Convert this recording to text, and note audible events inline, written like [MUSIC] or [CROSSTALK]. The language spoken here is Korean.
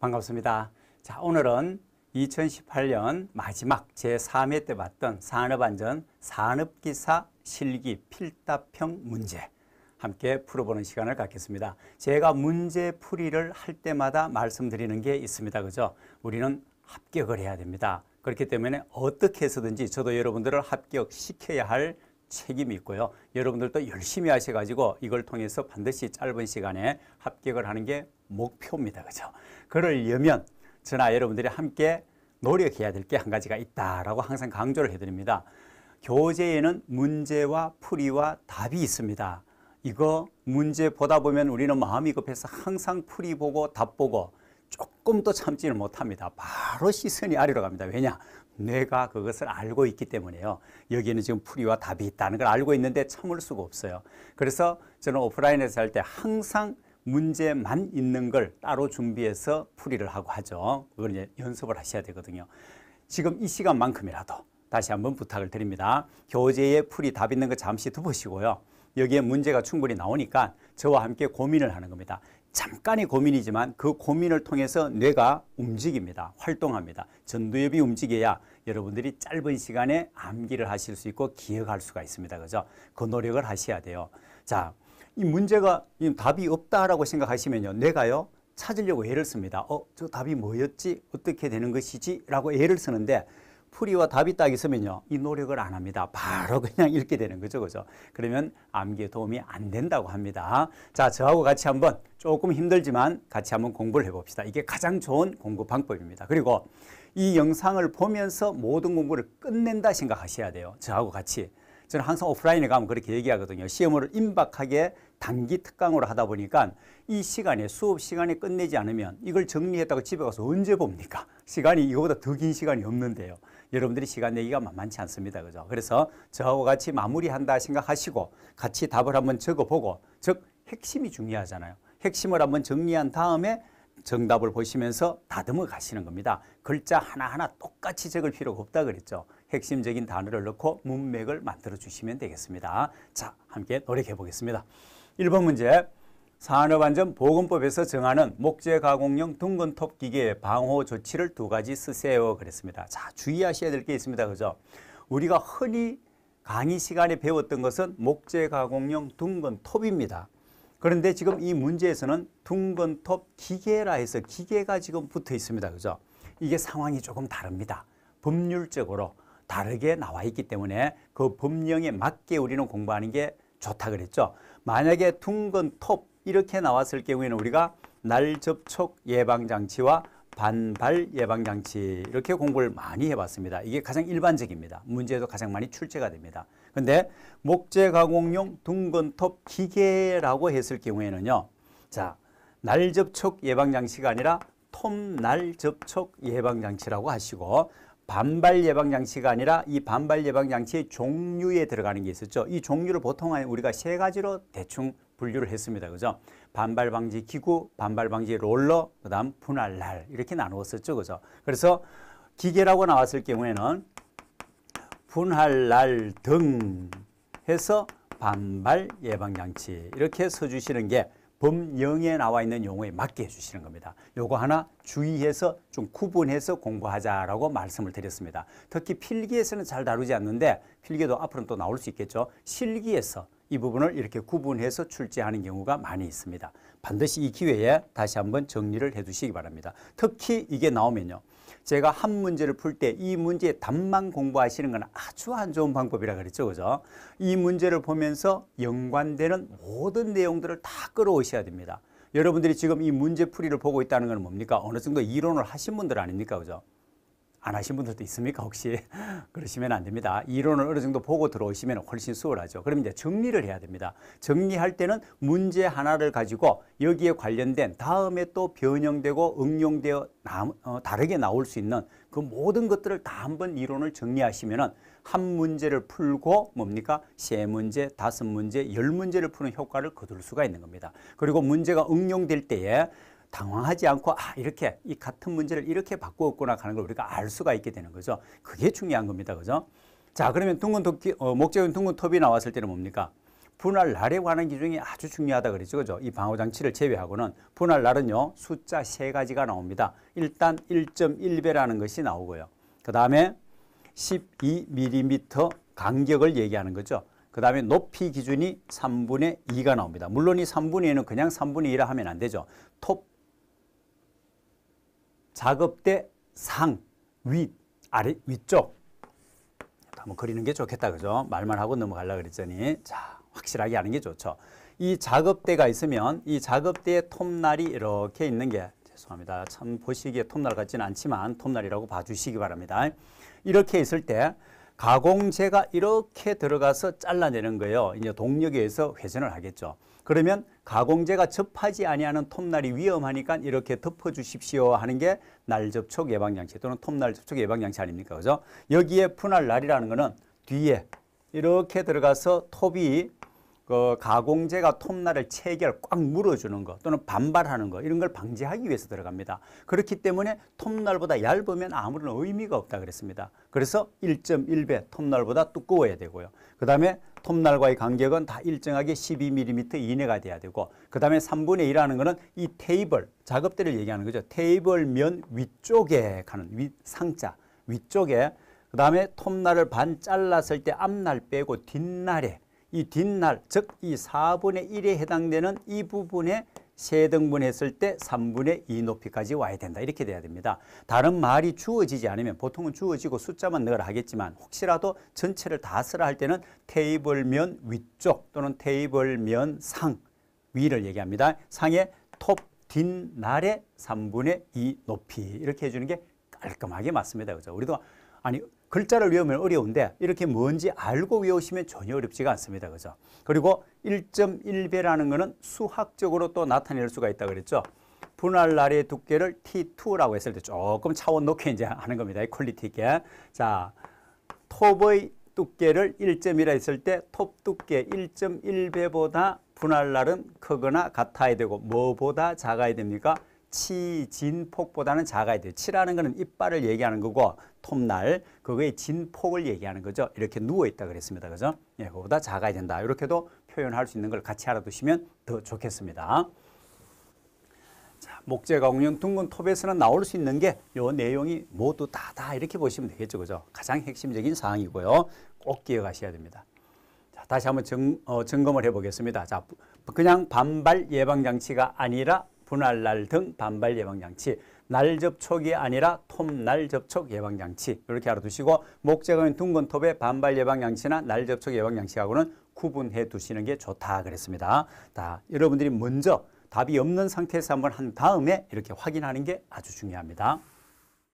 반갑습니다. 자, 오늘은 2018년 마지막 제3회 때 봤던 산업안전 산업기사 실기 필답형 문제 함께 풀어보는 시간을 갖겠습니다. 제가 문제 풀이를 할 때마다 말씀드리는 게 있습니다. 그죠? 우리는 합격을 해야 됩니다. 그렇기 때문에 어떻게 해서든지 저도 여러분들을 합격시켜야 할 책임이 있고요. 여러분들도 열심히 하셔가지고 이걸 통해서 반드시 짧은 시간에 합격을 하는 게 목표입니다. 그죠? 그러려면 저나 여러분들이 함께 노력해야 될 게 한 가지가 있다라고 항상 강조를 해드립니다. 교재에는 문제와 풀이와 답이 있습니다. 이거 문제 보다 보면 우리는 마음이 급해서 항상 풀이 보고 답 보고 조금 더 참지를 못합니다. 바로 시선이 아래로 갑니다. 왜냐? 뇌가 그것을 알고 있기 때문에요. 여기에는 지금 풀이와 답이 있다는 걸 알고 있는데 참을 수가 없어요. 그래서 저는 오프라인에서 할 때 항상 문제만 있는 걸 따로 준비해서 풀이를 하고 하죠. 그걸 이제 연습을 하셔야 되거든요. 지금 이 시간만큼이라도 다시 한번 부탁을 드립니다. 교재에 풀이 답 있는 거 잠시 두보시고요. 여기에 문제가 충분히 나오니까 저와 함께 고민을 하는 겁니다. 잠깐의 고민이지만 그 고민을 통해서 뇌가 움직입니다. 활동합니다. 전두엽이 움직여야 여러분들이 짧은 시간에 암기를 하실 수 있고 기억할 수가 있습니다. 그죠? 그 노력을 하셔야 돼요. 자, 이 문제가 이 답이 없다라고 생각하시면요. 내가요 찾으려고 애를 씁니다. 어, 저 답이 뭐였지? 어떻게 되는 것이지? 라고 애를 쓰는데 풀이와 답이 딱 있으면요. 이 노력을 안 합니다. 바로 그냥 읽게 되는 거죠. 그죠? 그러면 암기에 도움이 안 된다고 합니다. 자, 저하고 같이 한번 조금 힘들지만 같이 한번 공부를 해 봅시다. 이게 가장 좋은 공부 방법입니다. 그리고 이 영상을 보면서 모든 공부를 끝낸다 생각하셔야 돼요. 저하고 같이. 저는 항상 오프라인에 가면 그렇게 얘기하거든요. 시험을 임박하게 단기 특강으로 하다 보니까 이 시간에 수업 시간에 끝내지 않으면 이걸 정리했다고 집에 가서 언제 봅니까? 시간이 이거보다 더 긴 시간이 없는데요. 여러분들이 시간 내기가 만만치 않습니다. 그죠? 그래서 저하고 같이 마무리한다 생각하시고 같이 답을 한번 적어보고 즉 핵심이 중요하잖아요. 핵심을 한번 정리한 다음에 정답을 보시면서 다듬어 가시는 겁니다. 글자 하나하나 똑같이 적을 필요가 없다 그랬죠. 핵심적인 단어를 넣고 문맥을 만들어 주시면 되겠습니다. 자, 함께 노력해 보겠습니다. 1번 문제. 산업안전보건법에서 정하는 목재 가공용 둥근톱 기계의 방호 조치를 두 가지 쓰세요. 그랬습니다. 자, 주의하셔야 될 게 있습니다. 그죠? 우리가 흔히 강의 시간에 배웠던 것은 목재 가공용 둥근톱입니다. 그런데 지금 이 문제에서는 둥근톱 기계라 해서 기계가 지금 붙어 있습니다. 그죠? 이게 상황이 조금 다릅니다. 법률적으로 다르게 나와 있기 때문에 그 법령에 맞게 우리는 공부하는 게 좋다 그랬죠. 만약에 둥근톱 이렇게 나왔을 경우에는 우리가 날 접촉 예방 장치와 반발 예방 장치 이렇게 공부를 많이 해봤습니다. 이게 가장 일반적입니다. 문제에도 가장 많이 출제가 됩니다. 근데 목재 가공용 둥근톱 기계라고 했을 경우에는요. 자, 날 접촉 예방 장치가 아니라 톱날 접촉 예방 장치라고 하시고 반발 예방 장치가 아니라 이 반발 예방 장치의 종류에 들어가는 게 있었죠. 이 종류를 보통 우리가 세 가지로 대충 분류를 했습니다. 그죠? 반발 방지 기구, 반발 방지 롤러, 그다음 분할 날 이렇게 나누었었죠. 그죠? 그래서 기계라고 나왔을 경우에는 분할 날 등 해서 반발 예방 장치 이렇게 써 주시는 게 범영에 나와 있는 용어에 맞게 해주시는 겁니다. 요거 하나 주의해서 좀 구분해서 공부하자라고 말씀을 드렸습니다. 특히 필기에서는 잘 다루지 않는데 필기도 앞으로는 또 나올 수 있겠죠. 실기에서 이 부분을 이렇게 구분해서 출제하는 경우가 많이 있습니다. 반드시 이 기회에 다시 한번 정리를 해 두시기 바랍니다. 특히 이게 나오면요. 제가 한 문제를 풀 때 이 문제의 답만 공부하시는 건 아주 안 좋은 방법이라 그랬죠. 그죠? 이 문제를 보면서 연관되는 모든 내용들을 다 끌어오셔야 됩니다. 여러분들이 지금 이 문제풀이를 보고 있다는 건 뭡니까? 어느 정도 이론을 하신 분들 아닙니까? 그죠? 안 하신 분들도 있습니까? 혹시 [LAUGHS] 그러시면 안 됩니다. 이론을 어느 정도 보고 들어오시면 훨씬 수월하죠. 그럼 이제 정리를 해야 됩니다. 정리할 때는 문제 하나를 가지고 여기에 관련된 다음에 또 변형되고 응용되어 나, 어, 다르게 나올 수 있는 그 모든 것들을 다 한번 이론을 정리하시면은 한 문제를 풀고 뭡니까? 세 문제, 다섯 문제, 열 문제를 푸는 효과를 거둘 수가 있는 겁니다. 그리고 문제가 응용될 때에 당황하지 않고 아 이렇게 이 같은 문제를 이렇게 바꾸었구나 하는 걸 우리가 알 수가 있게 되는 거죠. 그게 중요한 겁니다. 그죠? 자 그러면 둥근 도끼, 어, 목적인 둥근 톱이 나왔을 때는 뭡니까? 분할 날에 관한 기준이 아주 중요하다 그랬죠. 그죠? 이 방어 장치를 제외하고는 분할 날은요. 숫자 세 가지가 나옵니다. 일단 1.1배라는 것이 나오고요. 그다음에 12mm 간격을 얘기하는 거죠. 그 다음에 높이 기준이 3분의 2가 나옵니다. 물론 이 3분의 2는 그냥 3분의 2라 하면 안 되죠. 톱 작업대 상, 위, 아래, 위쪽 한번 그리는 게 좋겠다 그죠? 말만 하고 넘어가려 고 그랬더니 자 확실하게 아는 게 좋죠. 이 작업대가 있으면 이 작업대의 톱날이 이렇게 있는 게 죄송합니다. 참 보시기에 톱날 같지는 않지만 톱날이라고 봐주시기 바랍니다. 이렇게 있을 때 가공재가 이렇게 들어가서 잘라내는 거예요. 이제 동력에 의해서 회전을 하겠죠. 그러면 가공제가 접하지 아니하는 톱날이 위험하니까 이렇게 덮어주십시오 하는 게 날접촉 예방장치 또는 톱날 접촉 예방장치 아닙니까? 그죠? 여기에 분할 날이라는 거는 뒤에 이렇게 들어가서 톱이 그 가공제가 톱날을 체결 꽉 물어주는 거 또는 반발하는 거 이런 걸 방지하기 위해서 들어갑니다. 그렇기 때문에 톱날보다 얇으면 아무런 의미가 없다 그랬습니다. 그래서 1.1배 톱날보다 두꺼워야 되고요. 그 다음에 톱날과의 간격은 다 일정하게 12mm 이내가 돼야 되고 그 다음에 3분의 1하는 것은 이 테이블 작업대를 얘기하는 거죠. 테이블 면 위쪽에 가는 위, 상자 위쪽에 그 다음에 톱날을 반 잘랐을 때 앞날 빼고 뒷날에 이 뒷날 즉 이 4분의 1에 해당되는 이 부분에 세등분했을 때 3분의 2 높이까지 와야 된다. 이렇게 돼야 됩니다. 다른 말이 주어지지 않으면 보통은 주어지고 숫자만 넣으라 하겠지만 혹시라도 전체를 다 쓰라 할 때는 테이블면 위쪽 또는 테이블면 상 위를 얘기합니다. 상의 톱, 뒷날의 3분의 2 높이 이렇게 해주는 게 깔끔하게 맞습니다. 그죠? 우리도 아니 글자를 외우면 어려운데 이렇게 뭔지 알고 외우시면 전혀 어렵지가 않습니다. 그죠? 그리고 1.1배라는 것은 수학적으로 또 나타낼 수가 있다 그랬죠. 분할 날의 두께를 T2라고 했을 때 조금 차원 높게 이제 하는 겁니다. 퀄리티 있게. 자, 톱의 두께를 1.1라 했을 때 톱 두께 1.1배보다 분할 날은 크거나 같아야 되고 뭐보다 작아야 됩니까? 치진폭보다는 작아야 돼요. 치라는 것은 이빨을 얘기하는 거고 톱날 그거의 진폭을 얘기하는 거죠. 이렇게 누워 있다 그랬습니다. 그죠? 예, 그보다 작아야 된다. 이렇게도 표현할 수 있는 걸 같이 알아두시면 더 좋겠습니다. 자, 목재가 공용 둥근 톱에서는 나올 수 있는 게 요 내용이 모두 다다 이렇게 보시면 되겠죠. 그죠? 가장 핵심적인 사항이고요. 꼭 기억하셔야 됩니다. 자, 다시 한번 점, 어, 점검을 해 보겠습니다. 자, 그냥 반발 예방 장치가 아니라 분할날 등 반발 예방장치, 날 접촉이 아니라 톱 날 접촉 예방장치 이렇게 알아두시고 목재가인 둥근 톱의 반발 예방장치나 날 접촉 예방장치하고는 구분해 두시는 게 좋다 그랬습니다. 자, 여러분들이 먼저 답이 없는 상태에서 한번 한 다음에 이렇게 확인하는 게 아주 중요합니다.